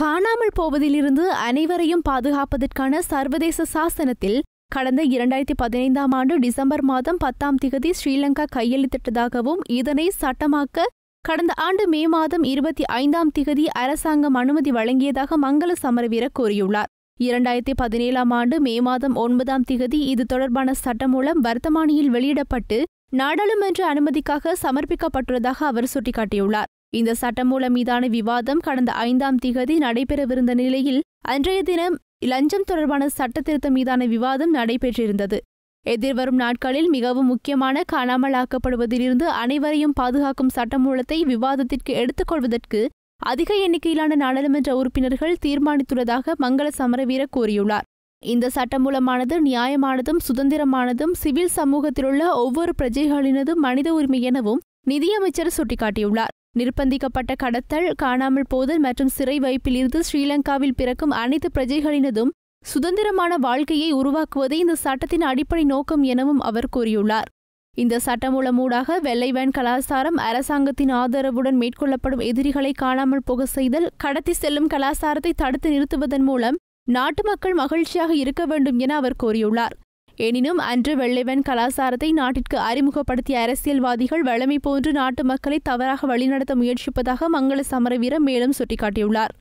காணாமல் போவதிலிருந்து அனைவரையும் பாதுகாப்பதற்கான சர்வதேச சாசனத்தில் கடந்த இரண்டாயிரத்தி பதினைந்தாம் ஆண்டு டிசம்பர் மாதம் பத்தாம் திகதி ஸ்ரீலங்கா கையெழுத்திட்டதாகவும் இதனை சட்டமாக்க கடந்த ஆண்டு மே மாதம் இருபத்தி ஐந்தாம் திகதி அரசாங்கம் அனுமதி வழங்கியதாக மங்கள சமரவீர கூறியுள்ளார் இரண்டாயிரத்தி பதினேழாம் ஆண்டு மே மாதம் ஒன்பதாம் திகதி இது தொடர்பான சட்டம் மூலம் வர்த்தமானியில் வெளியிடப்பட்டு நாடாளுமன்ற அனுமதிக்காக சமர்ப்பிக்கப்பட்டுள்ளதாக அவர் சுட்டிக்காட்டியுள்ளார் இந்த சட்டமூலம் மீதான விவாதம் கடந்த ஐந்தாம் திகதி நடைபெறவிருந்த நிலையில் அன்றைய தினம் லஞ்சம் தொடர்பான சட்டத்திருத்தம் மீதான விவாதம் நடைபெற்றிருந்தது எதிர்வரும் நாட்களில் மிகவும் முக்கியமான காணாமலாக்கப்படுவதிலிருந்து அனைவரையும் பாதுகாக்கும் சட்டமூலத்தை விவாதத்திற்கு எடுத்துக்கொள்வதற்கு அதிக எண்ணிக்கையிலான நாடாளுமன்ற உறுப்பினர்கள் தீர்மானித்துள்ளதாக மங்கள சமரவீர கூறியுள்ளார் இந்த சட்டமூலமானது நியாயமானதும் சுதந்திரமானதும் சிவில் சமூகத்திலுள்ள ஒவ்வொரு பிரஜைகளினதும் மனித உரிமை எனவும் நிதியமைச்சர் சுட்டிக்காட்டியுள்ளார் நிர்பந்திக்கப்பட்ட கடத்தல் காணாமல் போதல் மற்றும் சிறை வைப்பில் இருந்து ஸ்ரீலங்காவில் பிறக்கும் அனைத்து பிரஜைகளினதும் சுதந்திரமான வாழ்க்கையை உருவாக்குவதே இந்த சட்டத்தின் அடிப்படை நோக்கம் எனவும் அவர் கூறியுள்ளார் இந்த சட்டமூலம் ஊடாக வெள்ளைவேன் கலாசாரம் அரசாங்கத்தின் ஆதரவுடன் மேற்கொள்ளப்படும் எதிரிகளை காணாமல் போக செய்தல் கடத்தி செல்லும் கலாசாரத்தை தடுத்து நிறுத்துவதன் மூலம் நாட்டு மக்கள் மகிழ்ச்சியாக இருக்க வேண்டும் என அவர் கோரியுள்ளார் எனினும் அன்று வெள்ளைவன் கலாசாரத்தை நாட்டிற்கு அறிமுகப்படுத்திய அரசியல்வாதிகள் வளமை போன்று நாட்டு மக்களை தவறாக வழிநடத்த முயற்சிப்பதாக மங்கள சமரவீரம் மேலும் சுட்டிக்காட்டியுள்ளார்